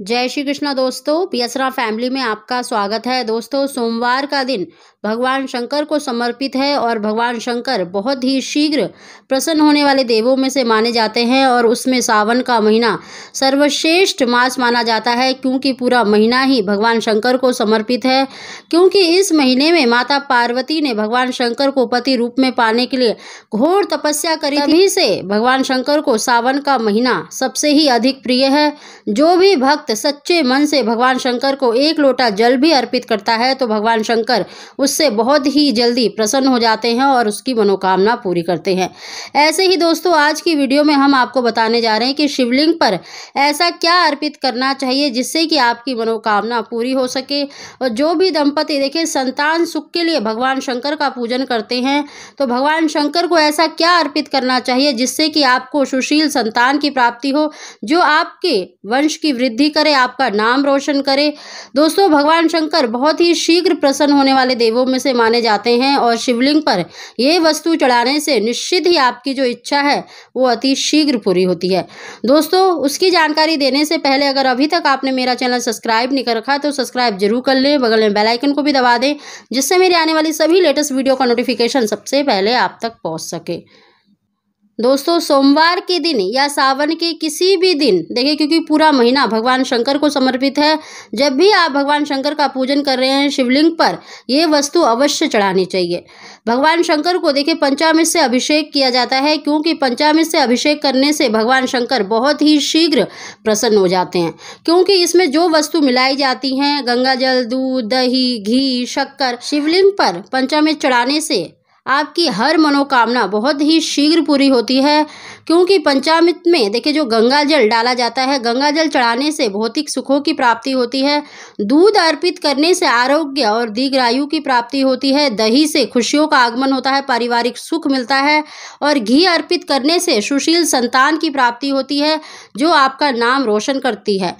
जय श्री कृष्णा दोस्तों पियसरा फैमिली में आपका स्वागत है दोस्तों सोमवार का दिन भगवान शंकर को समर्पित है और भगवान शंकर बहुत ही शीघ्र प्रसन्न होने वाले देवों में से माने जाते हैं और उसमें सावन का महीना सर्वश्रेष्ठ मास माना जाता है क्योंकि पूरा महीना ही भगवान शंकर को समर्पित है क्योंकि इस महीने में माता पार्वती ने भगवान शंकर को पति रूप में पाने के लिए घोर तपस्या करी तभी से भगवान शंकर को सावन का महीना सबसे ही अधिक प्रिय है जो भी भक्त भक्त सच्चे मन से भगवान शंकर को एक लोटा जल भी अर्पित करता है तो भगवान शंकर उससे बहुत ही जल्दी प्रसन्न हो जाते हैं और उसकी मनोकामना पूरी करते हैं ऐसे ही दोस्तों आज की वीडियो में हम आपको बताने जा रहे हैं कि शिवलिंग पर ऐसा क्या अर्पित करना चाहिए जिससे कि आपकी मनोकामना पूरी हो सके और जो भी दंपति देखिए संतान सुख के लिए भगवान शंकर का पूजन करते हैं तो भगवान शंकर को ऐसा क्या अर्पित करना चाहिए जिससे कि आपको सुशील संतान की प्राप्ति हो जो आपके वंश की वृद्धि करे आपका नाम रोशन करे दोस्तों भगवान शंकर बहुत ही शीघ्र प्रसन्न होने वाले देवों में से माने जाते हैं और शिवलिंग पर ये वस्तु चढ़ाने से निश्चित ही आपकी जो इच्छा है वो अति शीघ्र पूरी होती है दोस्तों उसकी जानकारी देने से पहले अगर अभी तक आपने मेरा चैनल सब्सक्राइब नहीं कर रखा तो सब्सक्राइब जरूर कर लें बगल में बेलाइकन को भी दबा दें जिससे मेरी आने वाली सभी लेटेस्ट वीडियो का नोटिफिकेशन सबसे पहले आप तक पहुँच सके दोस्तों सोमवार के दिन या सावन के किसी भी दिन देखिए क्योंकि पूरा महीना भगवान शंकर को समर्पित है जब भी आप भगवान शंकर का पूजन कर रहे हैं शिवलिंग पर यह वस्तु अवश्य चढ़ानी चाहिए भगवान शंकर को देखिए पंचामृत से अभिषेक किया जाता है क्योंकि पंचामृत से अभिषेक करने से भगवान शंकर बहुत ही शीघ्र प्रसन्न हो जाते हैं क्योंकि इसमें जो वस्तु मिलाई जाती हैं गंगा दूध दही घी शक्कर शिवलिंग पर पंचामृत चढ़ाने से आपकी हर मनोकामना बहुत ही शीघ्र पूरी होती है क्योंकि पंचामृत में देखिए जो गंगा जल डाला जाता है गंगा जल चढ़ाने से भौतिक सुखों की प्राप्ति होती है दूध अर्पित करने से आरोग्य और दीर्घायु की प्राप्ति होती है दही से खुशियों का आगमन होता है पारिवारिक सुख मिलता है और घी अर्पित करने से सुशील संतान की प्राप्ति होती है जो आपका नाम रोशन करती है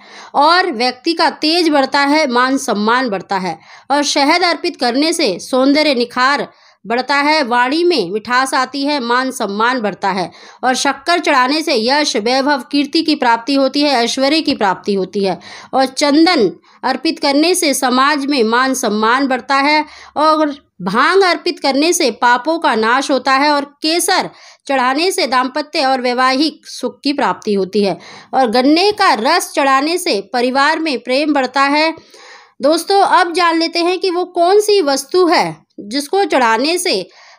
और व्यक्ति का तेज बढ़ता है मान सम्मान बढ़ता है और शहद अर्पित करने से सौंदर्य निखार बढ़ता है वाणी में मिठास आती है मान सम्मान बढ़ता है और शक्कर चढ़ाने से यश वैभव कीर्ति की प्राप्ति होती है ऐश्वर्य की प्राप्ति होती है और चंदन अर्पित करने से समाज में मान सम्मान बढ़ता है और भांग अर्पित करने से पापों का नाश होता है और केसर चढ़ाने से दाम्पत्य और वैवाहिक सुख की प्राप्ति होती है और गन्ने का रस चढ़ाने से परिवार में प्रेम बढ़ता है दोस्तों अब जान लेते हैं कि वो कौन सी वस्तु है जिसको चढ़ाने से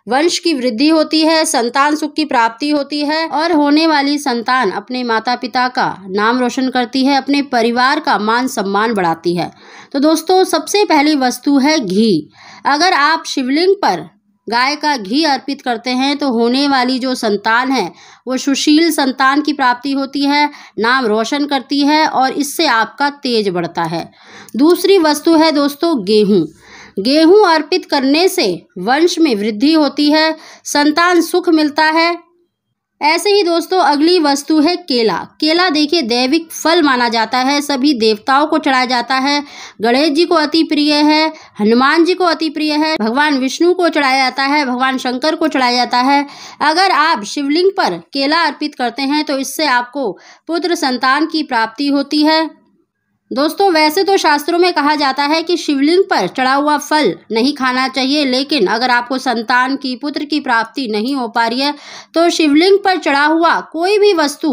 वंश की वृद्धि होती है संतान सुख की प्राप्ति होती है और होने वाली संतान अपने माता पिता का नाम रोशन करती है अपने परिवार का मान सम्मान बढ़ाती है तो दोस्तों सबसे पहली वस्तु है घी अगर आप शिवलिंग पर गाय का घी अर्पित करते हैं तो होने वाली जो संतान है वो सुशील संतान की प्राप्ति होती है नाम रोशन करती है और इससे आपका तेज बढ़ता है दूसरी वस्तु है दोस्तों गेहूँ गेहूं अर्पित करने से वंश में वृद्धि होती है संतान सुख मिलता है ऐसे ही दोस्तों अगली वस्तु है केला केला देखिए दैविक फल माना जाता है सभी देवताओं को चढ़ाया जाता है गणेश जी को अति प्रिय है हनुमान जी को अति प्रिय है भगवान विष्णु को चढ़ाया जाता है भगवान शंकर को चढ़ाया जाता है अगर आप शिवलिंग पर केला अर्पित करते हैं तो इससे आपको पुत्र संतान की प्राप्ति होती है दोस्तों वैसे तो शास्त्रों में कहा जाता है कि शिवलिंग पर चढ़ा हुआ फल नहीं खाना चाहिए लेकिन अगर आपको संतान की पुत्र की प्राप्ति नहीं हो पा रही है तो शिवलिंग पर चढ़ा हुआ कोई भी वस्तु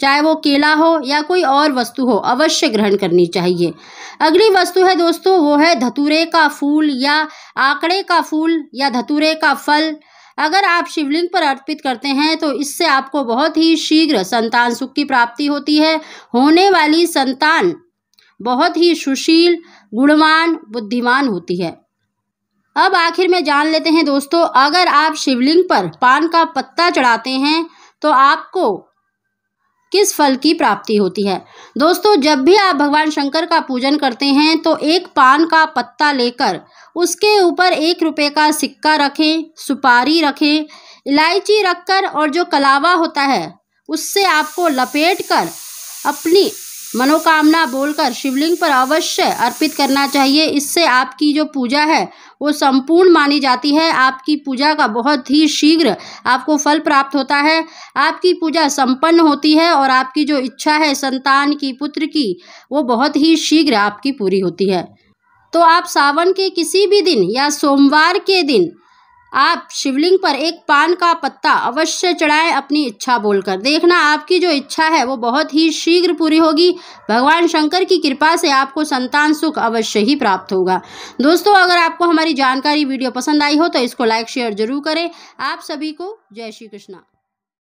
चाहे वो केला हो या कोई और वस्तु हो अवश्य ग्रहण करनी चाहिए अगली वस्तु है दोस्तों वो है धतूरे का फूल या आंकड़े का फूल या धतूरे का फल अगर आप शिवलिंग पर अर्पित करते हैं तो इससे आपको बहुत ही शीघ्र संतान सुख की प्राप्ति होती है होने वाली संतान बहुत ही सुशील गुणवान बुद्धिमान होती है अब आखिर में जान लेते हैं दोस्तों अगर आप शिवलिंग पर पान का पत्ता चढ़ाते हैं तो आपको किस फल की प्राप्ति होती है दोस्तों जब भी आप भगवान शंकर का पूजन करते हैं तो एक पान का पत्ता लेकर उसके ऊपर एक रुपये का सिक्का रखें सुपारी रखें इलायची रखकर और जो कलावा होता है उससे आपको लपेट कर अपनी मनोकामना बोलकर शिवलिंग पर अवश्य अर्पित करना चाहिए इससे आपकी जो पूजा है वो संपूर्ण मानी जाती है आपकी पूजा का बहुत ही शीघ्र आपको फल प्राप्त होता है आपकी पूजा संपन्न होती है और आपकी जो इच्छा है संतान की पुत्र की वो बहुत ही शीघ्र आपकी पूरी होती है तो आप सावन के किसी भी दिन या सोमवार के दिन आप शिवलिंग पर एक पान का पत्ता अवश्य चढ़ाएं अपनी इच्छा बोलकर देखना आपकी जो इच्छा है वो बहुत ही शीघ्र पूरी होगी भगवान शंकर की कृपा से आपको संतान सुख अवश्य ही प्राप्त होगा दोस्तों अगर आपको हमारी जानकारी वीडियो पसंद आई हो तो इसको लाइक शेयर जरूर करें आप सभी को जय श्री कृष्णा